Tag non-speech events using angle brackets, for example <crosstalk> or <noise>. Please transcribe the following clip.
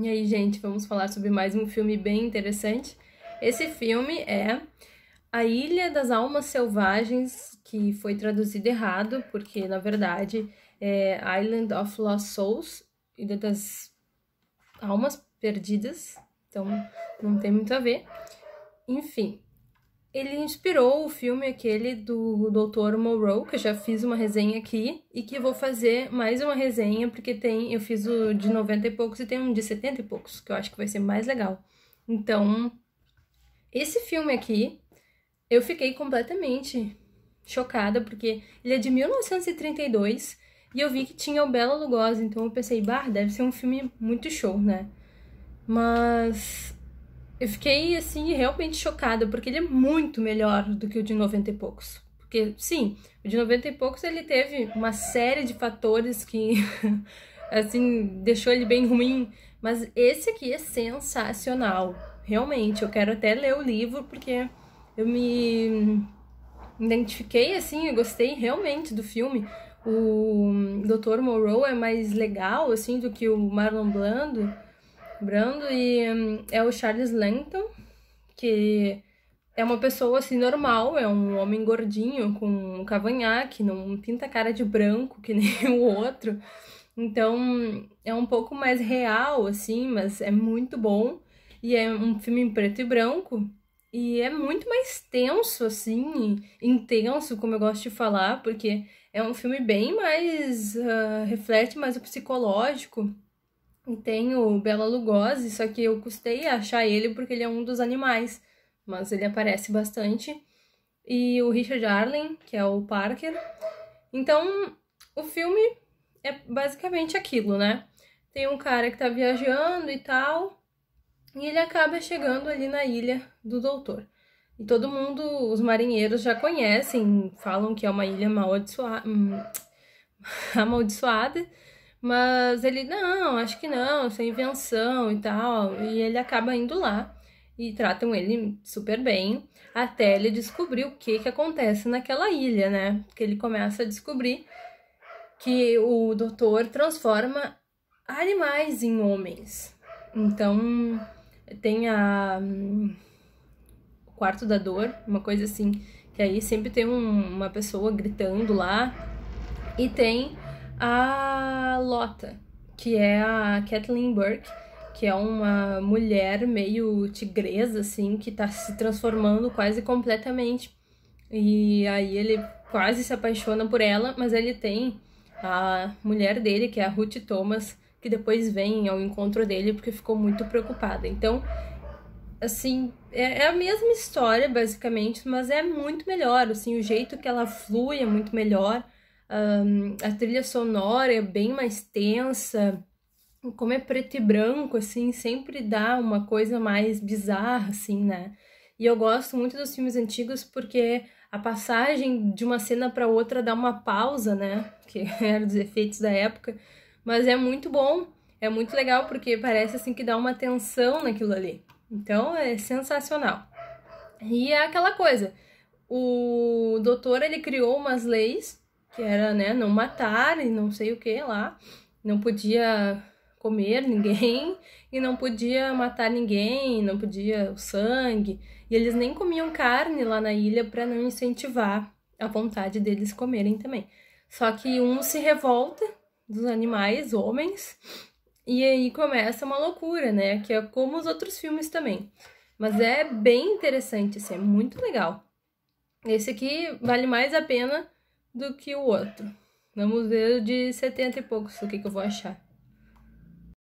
E aí, gente, vamos falar sobre mais um filme bem interessante. Esse filme é A Ilha das Almas Selvagens, que foi traduzido errado, porque na verdade é Island of Lost Souls, Ilha das Almas Perdidas, então não tem muito a ver. Enfim, ele inspirou o filme aquele do Dr. Moreau, que eu já fiz uma resenha aqui, e que vou fazer mais uma resenha, porque tem, eu fiz o de 90 e poucos e tem um de 70 e poucos, que eu acho que vai ser mais legal. Então, esse filme aqui, eu fiquei completamente chocada, porque ele é de 1932 e eu vi que tinha o Bela Lugosi, então eu pensei, bah, deve ser um filme muito show, né? Mas eu fiquei assim realmente chocada, porque ele é muito melhor do que o de 90 e poucos. Porque sim, o de 90 e poucos ele teve uma série de fatores que <laughs> assim deixou ele bem ruim, mas esse aqui é sensacional. Realmente, eu quero até ler o livro porque eu me identifiquei assim, eu gostei realmente do filme. O Dr. Moreau é mais legal assim do que o Marlon Blando Brando e hum, é o Charles Langton, que é uma pessoa assim normal, é um homem gordinho com um cavanhaque, não pinta a cara de branco que <laughs> nem o outro. Então, é um pouco mais real assim, mas é muito bom e é um filme em preto e branco. E é muito mais tenso, assim, intenso, como eu gosto de falar, porque é um filme bem mais. Uh, reflete mais o psicológico e tem o Bela Lugosi, só que eu custei achar ele porque ele é um dos animais, mas ele aparece bastante. E o Richard Arlen, que é o Parker. Então, o filme é basicamente aquilo, né? Tem um cara que tá viajando e tal, e ele acaba chegando ali na ilha do doutor. E todo mundo, os marinheiros já conhecem, falam que é uma ilha hum, <laughs> amaldiçoada mas ele, não, acho que não, isso é invenção e tal. E ele acaba indo lá e tratam ele super bem, até ele descobrir o que, que acontece naquela ilha, né? Que ele começa a descobrir que o doutor transforma animais em homens. Então, tem a. Um, o quarto da dor, uma coisa assim, que aí sempre tem um, uma pessoa gritando lá, e tem a Lota, que é a Kathleen Burke, que é uma mulher meio tigresa, assim, que tá se transformando quase completamente. E aí ele quase se apaixona por ela, mas ele tem a mulher dele, que é a Ruth Thomas, que depois vem ao encontro dele porque ficou muito preocupada. Então, assim, é, é a mesma história, basicamente, mas é muito melhor, assim, o jeito que ela flui é muito melhor. Um, a trilha sonora é bem mais tensa. Como é preto e branco, assim, sempre dá uma coisa mais bizarra, assim, né? E eu gosto muito dos filmes antigos porque a passagem de uma cena para outra dá uma pausa, né? Que <laughs> era dos efeitos da época. Mas é muito bom, é muito legal porque parece assim que dá uma tensão naquilo ali. Então é sensacional. E é aquela coisa, o doutor ele criou umas leis que era, né, não matar e não sei o que lá. Não podia comer ninguém e não podia matar ninguém, não podia o sangue. E eles nem comiam carne lá na ilha para não incentivar a vontade deles comerem também. Só que um se revolta dos animais, homens, e aí começa uma loucura, né? Que é como os outros filmes também. Mas é bem interessante, assim, é muito legal. Esse aqui vale mais a pena do que o outro. Vamos ver de 70 e poucos, o que, que eu vou achar.